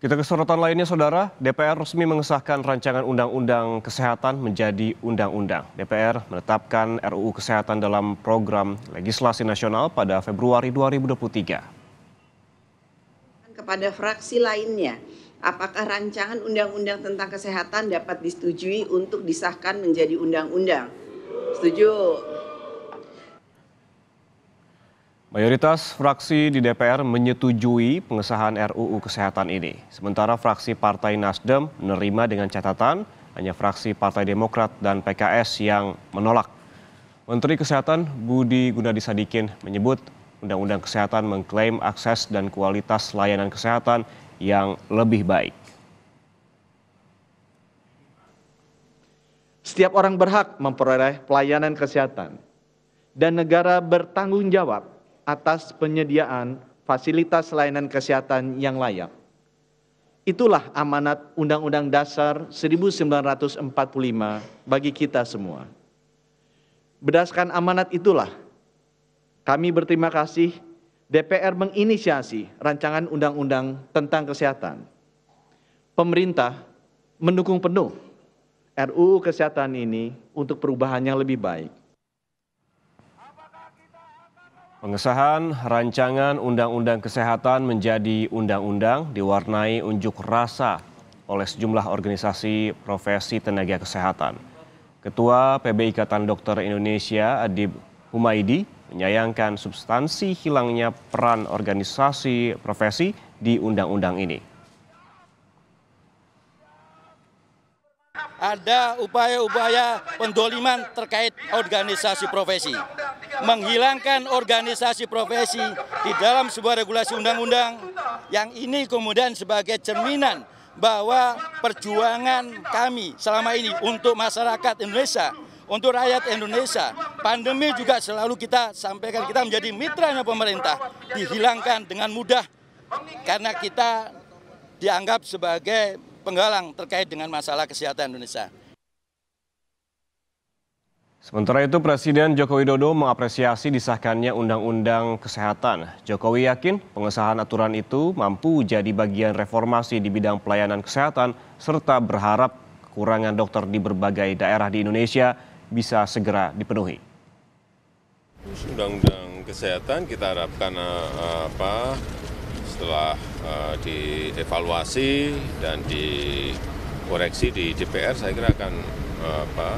Kita ke sorotan lainnya, Saudara. DPR resmi mengesahkan rancangan Undang-Undang Kesehatan menjadi Undang-Undang. DPR menetapkan RUU Kesehatan dalam program legislasi nasional pada Februari 2023. Kepada fraksi lainnya, apakah rancangan Undang-Undang tentang Kesehatan dapat disetujui untuk disahkan menjadi Undang-Undang? Setuju. Mayoritas fraksi di DPR menyetujui pengesahan RUU Kesehatan ini. Sementara fraksi Partai Nasdem menerima dengan catatan hanya fraksi Partai Demokrat dan PKS yang menolak. Menteri Kesehatan Budi Gunadi Sadikin menyebut Undang-Undang Kesehatan mengklaim akses dan kualitas layanan kesehatan yang lebih baik. Setiap orang berhak memperoleh pelayanan kesehatan dan negara bertanggung jawab atas penyediaan fasilitas layanan kesehatan yang layak. Itulah amanat Undang-Undang Dasar 1945 bagi kita semua. Berdasarkan amanat itulah kami berterima kasih DPR menginisiasi rancangan undang-undang tentang kesehatan. Pemerintah mendukung penuh RUU kesehatan ini untuk perubahan yang lebih baik. Pengesahan rancangan Undang-Undang Kesehatan menjadi undang-undang diwarnai unjuk rasa oleh sejumlah organisasi profesi tenaga kesehatan. Ketua PB Ikatan Dokter Indonesia Adib Humaidi menyayangkan substansi hilangnya peran organisasi profesi di undang-undang ini. Ada upaya-upaya pendoliman terkait organisasi profesi menghilangkan organisasi profesi di dalam sebuah regulasi undang-undang yang ini kemudian sebagai cerminan bahwa perjuangan kami selama ini untuk masyarakat Indonesia untuk rakyat Indonesia. Pandemi juga selalu kita sampaikan, kita menjadi mitranya pemerintah, dihilangkan dengan mudah karena kita dianggap sebagai penggalang terkait dengan masalah kesehatan Indonesia. Sementara itu Presiden Joko Widodo mengapresiasi disahkannya Undang-Undang Kesehatan. Jokowi yakin pengesahan aturan itu mampu jadi bagian reformasi di bidang pelayanan kesehatan serta berharap kekurangan dokter di berbagai daerah di Indonesia bisa segera dipenuhi. Undang-Undang Kesehatan kita harapkan eh, apa setelah eh, dievaluasi dan dikoreksi di DPR saya kira akan eh, apa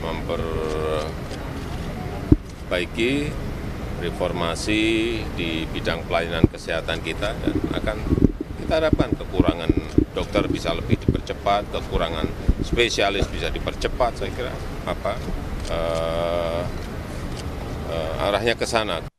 memperbaiki reformasi di bidang pelayanan kesehatan kita dan akan kita harapkan kekurangan dokter bisa lebih dipercepat, kekurangan spesialis bisa dipercepat, saya kira apa uh, uh, arahnya ke sana.